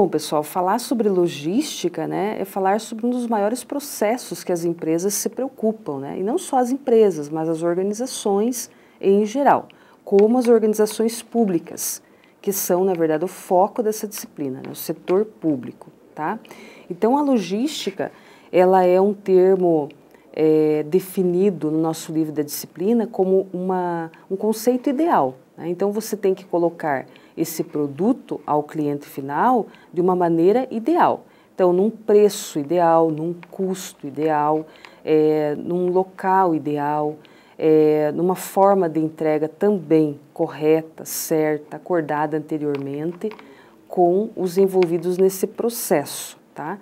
Bom, pessoal, falar sobre logística né, é falar sobre um dos maiores processos que as empresas se preocupam, né? e não só as empresas, mas as organizações em geral, como as organizações públicas, que são, na verdade, o foco dessa disciplina, né, o setor público. Tá? Então, a logística ela é um termo é, definido no nosso livro da disciplina como uma, um conceito ideal. Né? Então, você tem que colocar esse produto ao cliente final de uma maneira ideal. Então, num preço ideal, num custo ideal, é, num local ideal, é, numa forma de entrega também correta, certa, acordada anteriormente com os envolvidos nesse processo. Tá?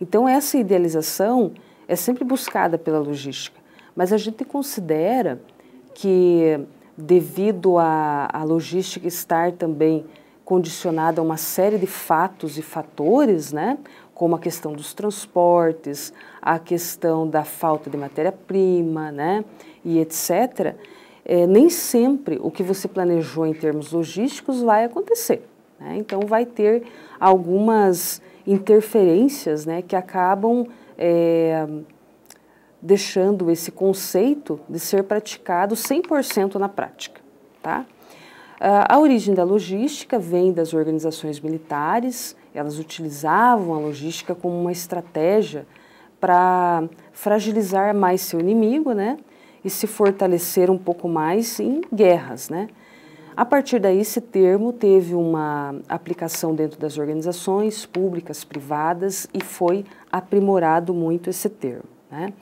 Então, essa idealização é sempre buscada pela logística, mas a gente considera que devido à, à logística estar também condicionada a uma série de fatos e fatores, né? como a questão dos transportes, a questão da falta de matéria-prima, né, e etc., é, nem sempre o que você planejou em termos logísticos vai acontecer. Né? Então, vai ter algumas interferências né, que acabam é, deixando esse conceito de ser praticado 100% na prática. Tá? Ah, a origem da logística vem das organizações militares, elas utilizavam a logística como uma estratégia para fragilizar mais seu inimigo né? e se fortalecer um pouco mais em guerras. Né? A partir daí, esse termo teve uma aplicação dentro das organizações públicas, privadas e foi aprimorado muito esse termo. Né?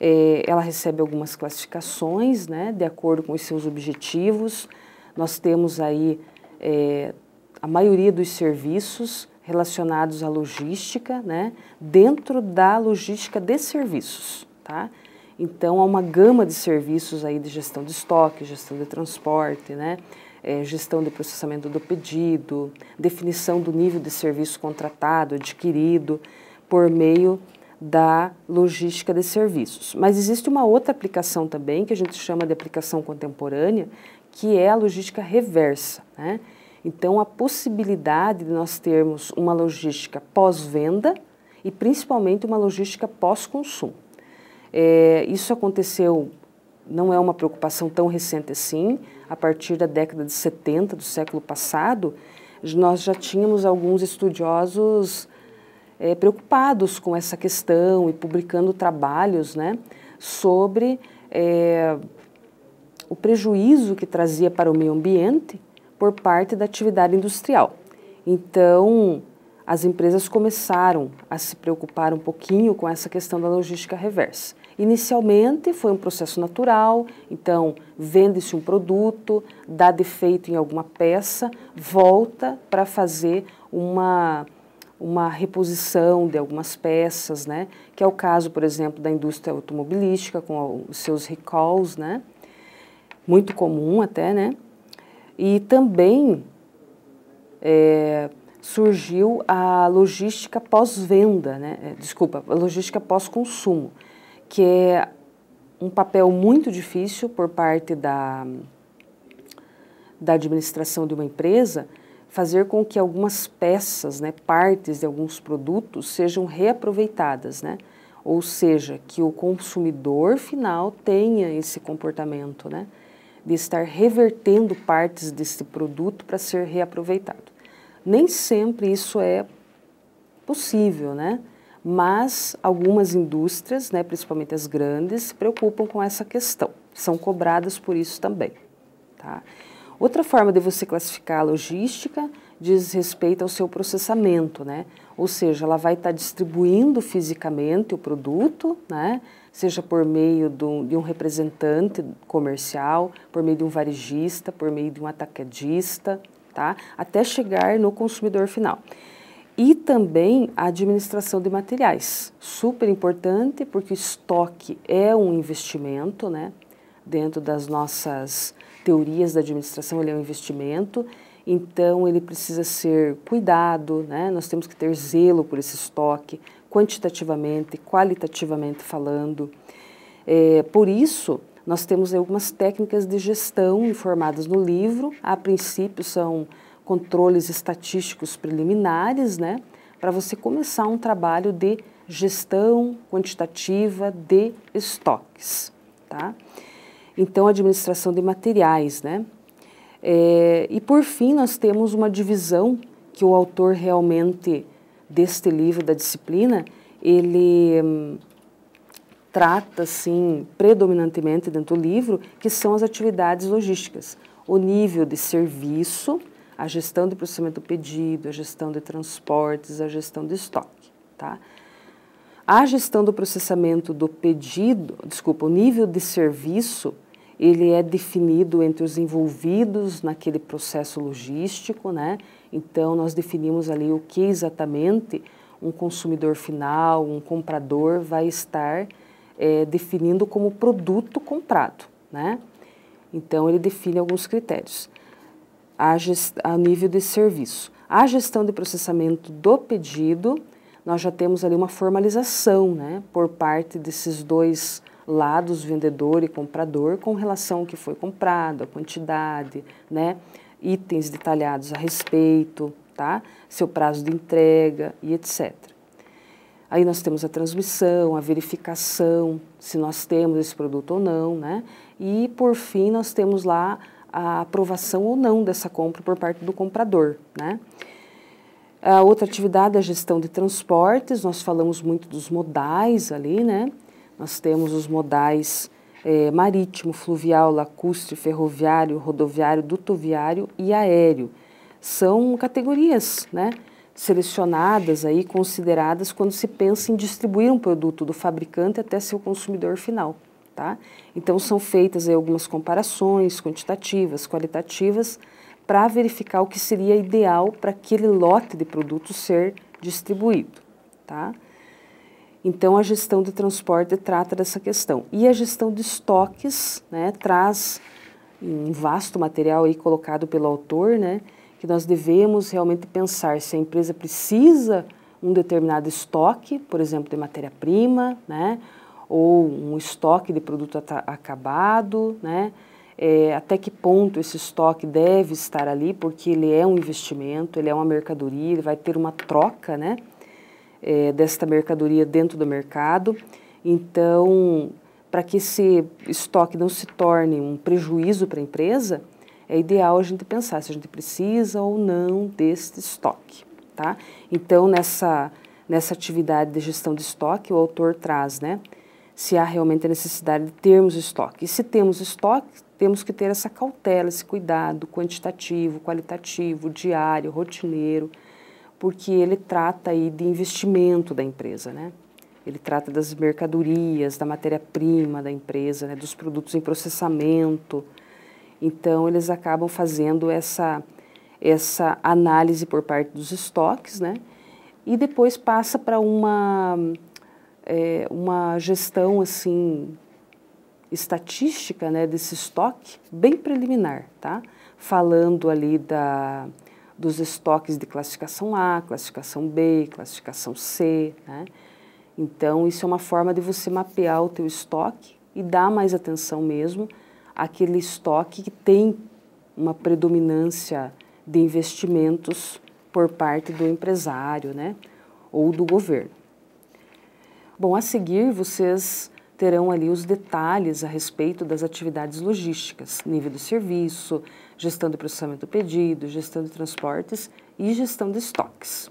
É, ela recebe algumas classificações, né, de acordo com os seus objetivos. Nós temos aí é, a maioria dos serviços relacionados à logística, né, dentro da logística de serviços, tá? Então, há uma gama de serviços aí de gestão de estoque, gestão de transporte, né, é, gestão de processamento do pedido, definição do nível de serviço contratado, adquirido, por meio da logística de serviços. Mas existe uma outra aplicação também, que a gente chama de aplicação contemporânea, que é a logística reversa. Né? Então, a possibilidade de nós termos uma logística pós-venda e principalmente uma logística pós-consumo. É, isso aconteceu, não é uma preocupação tão recente assim, a partir da década de 70 do século passado, nós já tínhamos alguns estudiosos é, preocupados com essa questão e publicando trabalhos né, sobre é, o prejuízo que trazia para o meio ambiente por parte da atividade industrial. Então, as empresas começaram a se preocupar um pouquinho com essa questão da logística reversa. Inicialmente foi um processo natural, então vende-se um produto, dá defeito em alguma peça, volta para fazer uma uma reposição de algumas peças, né? que é o caso, por exemplo, da indústria automobilística, com os seus recalls, né? muito comum até, né? e também é, surgiu a logística pós-venda, né? É, desculpa, a logística pós-consumo, que é um papel muito difícil por parte da, da administração de uma empresa, fazer com que algumas peças, né, partes de alguns produtos sejam reaproveitadas, né? Ou seja, que o consumidor final tenha esse comportamento, né? De estar revertendo partes desse produto para ser reaproveitado. Nem sempre isso é possível, né? Mas algumas indústrias, né, principalmente as grandes, se preocupam com essa questão. São cobradas por isso também, tá? Outra forma de você classificar a logística diz respeito ao seu processamento, né? Ou seja, ela vai estar tá distribuindo fisicamente o produto, né? Seja por meio de um, representante comercial, por meio de um varejista, por meio de um atacadista, tá? Até chegar no consumidor final. E também a administração de materiais, super importante porque o estoque é um investimento, né? dentro das nossas teorias da administração, ele é um investimento, então ele precisa ser cuidado, né? nós temos que ter zelo por esse estoque, quantitativamente, qualitativamente falando. É, por isso, nós temos algumas técnicas de gestão informadas no livro, a princípio são controles estatísticos preliminares, né? para você começar um trabalho de gestão quantitativa de estoques. Tá? então administração de materiais, né? É, e por fim nós temos uma divisão que o autor realmente deste livro da disciplina ele hum, trata assim predominantemente dentro do livro que são as atividades logísticas, o nível de serviço, a gestão de processamento do pedido, a gestão de transportes, a gestão de estoque, tá? A gestão do processamento do pedido, desculpa, o nível de serviço ele é definido entre os envolvidos naquele processo logístico, né? Então nós definimos ali o que exatamente um consumidor final, um comprador vai estar é, definindo como produto comprado, né? Então ele define alguns critérios a, a nível de serviço. A gestão de processamento do pedido, nós já temos ali uma formalização, né? Por parte desses dois dos vendedor e comprador com relação ao que foi comprado, a quantidade, né? itens detalhados a respeito, tá? seu prazo de entrega e etc. Aí nós temos a transmissão, a verificação, se nós temos esse produto ou não, né? E por fim nós temos lá a aprovação ou não dessa compra por parte do comprador, né? A outra atividade é a gestão de transportes, nós falamos muito dos modais ali, né? Nós temos os modais é, marítimo, fluvial, lacustre, ferroviário, rodoviário, dutoviário e aéreo. São categorias né, selecionadas, aí, consideradas quando se pensa em distribuir um produto do fabricante até seu consumidor final. Tá? Então, são feitas aí, algumas comparações quantitativas, qualitativas, para verificar o que seria ideal para aquele lote de produto ser distribuído. Tá? Então, a gestão de transporte trata dessa questão. E a gestão de estoques né, traz um vasto material aí colocado pelo autor, né, que nós devemos realmente pensar se a empresa precisa um determinado estoque, por exemplo, de matéria-prima, né, ou um estoque de produto acabado, né, é, até que ponto esse estoque deve estar ali, porque ele é um investimento, ele é uma mercadoria, ele vai ter uma troca, né, é, desta mercadoria dentro do mercado. Então, para que esse estoque não se torne um prejuízo para a empresa, é ideal a gente pensar se a gente precisa ou não deste estoque. Tá? Então, nessa, nessa atividade de gestão de estoque, o autor traz né, se há realmente a necessidade de termos estoque. E se temos estoque, temos que ter essa cautela, esse cuidado quantitativo, qualitativo, diário, rotineiro, porque ele trata aí de investimento da empresa, né? Ele trata das mercadorias, da matéria-prima da empresa, né? dos produtos em processamento. Então, eles acabam fazendo essa, essa análise por parte dos estoques, né? E depois passa para uma, é, uma gestão, assim, estatística, né? Desse estoque bem preliminar, tá? Falando ali da dos estoques de classificação A, classificação B, classificação C, né? Então, isso é uma forma de você mapear o teu estoque e dar mais atenção mesmo àquele estoque que tem uma predominância de investimentos por parte do empresário, né? Ou do governo. Bom, a seguir, vocês terão ali os detalhes a respeito das atividades logísticas, nível do serviço, gestão do processamento do pedido, gestão de transportes e gestão de estoques.